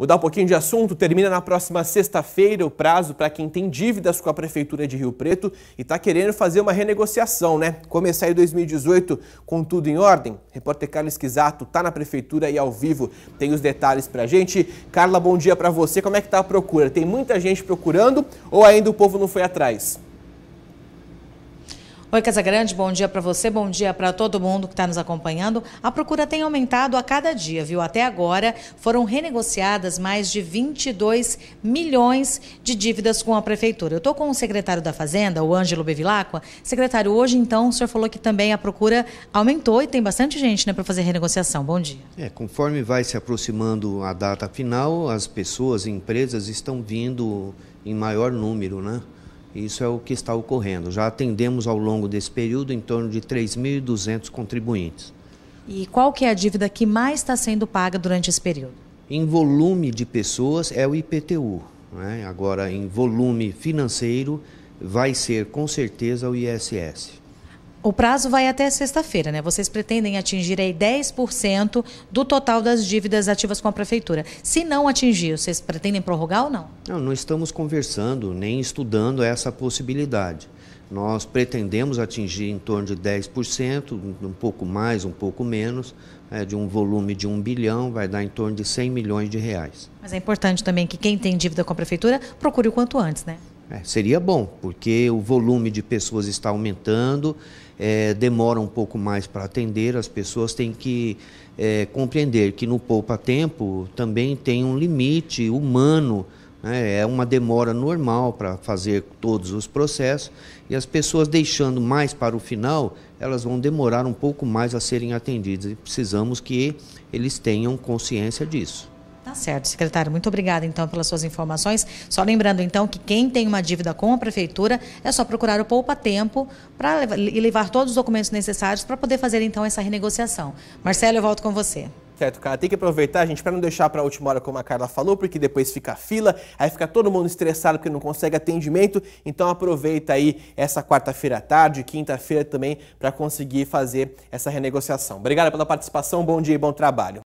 Mudar um pouquinho de assunto, termina na próxima sexta-feira o prazo para quem tem dívidas com a Prefeitura de Rio Preto e está querendo fazer uma renegociação, né? Começar em 2018 com tudo em ordem. Repórter Carlos Quisato está na Prefeitura e ao vivo tem os detalhes para a gente. Carla, bom dia para você. Como é que está a procura? Tem muita gente procurando ou ainda o povo não foi atrás? Oi, Casagrande, bom dia para você, bom dia para todo mundo que está nos acompanhando. A procura tem aumentado a cada dia, viu? Até agora foram renegociadas mais de 22 milhões de dívidas com a Prefeitura. Eu estou com o secretário da Fazenda, o Ângelo Bevilacqua. Secretário, hoje então o senhor falou que também a procura aumentou e tem bastante gente né, para fazer renegociação. Bom dia. É, conforme vai se aproximando a data final, as pessoas, empresas estão vindo em maior número, né? Isso é o que está ocorrendo. Já atendemos ao longo desse período em torno de 3.200 contribuintes. E qual que é a dívida que mais está sendo paga durante esse período? Em volume de pessoas é o IPTU. Né? Agora, em volume financeiro, vai ser com certeza o ISS. O prazo vai até sexta-feira, né? Vocês pretendem atingir aí 10% do total das dívidas ativas com a prefeitura. Se não atingir, vocês pretendem prorrogar ou não? Não, não estamos conversando nem estudando essa possibilidade. Nós pretendemos atingir em torno de 10%, um pouco mais, um pouco menos, é, de um volume de 1 bilhão, vai dar em torno de 100 milhões de reais. Mas é importante também que quem tem dívida com a prefeitura procure o quanto antes, né? É, seria bom, porque o volume de pessoas está aumentando, é, demora um pouco mais para atender, as pessoas têm que é, compreender que no poupa-tempo também tem um limite humano, né? é uma demora normal para fazer todos os processos, e as pessoas deixando mais para o final, elas vão demorar um pouco mais a serem atendidas, e precisamos que eles tenham consciência disso. Tá certo, secretário. Muito obrigada, então, pelas suas informações. Só lembrando, então, que quem tem uma dívida com a prefeitura é só procurar o Poupa Tempo para levar todos os documentos necessários para poder fazer, então, essa renegociação. Marcelo, eu volto com você. Certo, cara, tem que aproveitar, gente, para não deixar para a última hora, como a Carla falou, porque depois fica fila, aí fica todo mundo estressado porque não consegue atendimento. Então aproveita aí essa quarta-feira à tarde, quinta-feira também, para conseguir fazer essa renegociação. Obrigado pela participação, bom dia e bom trabalho.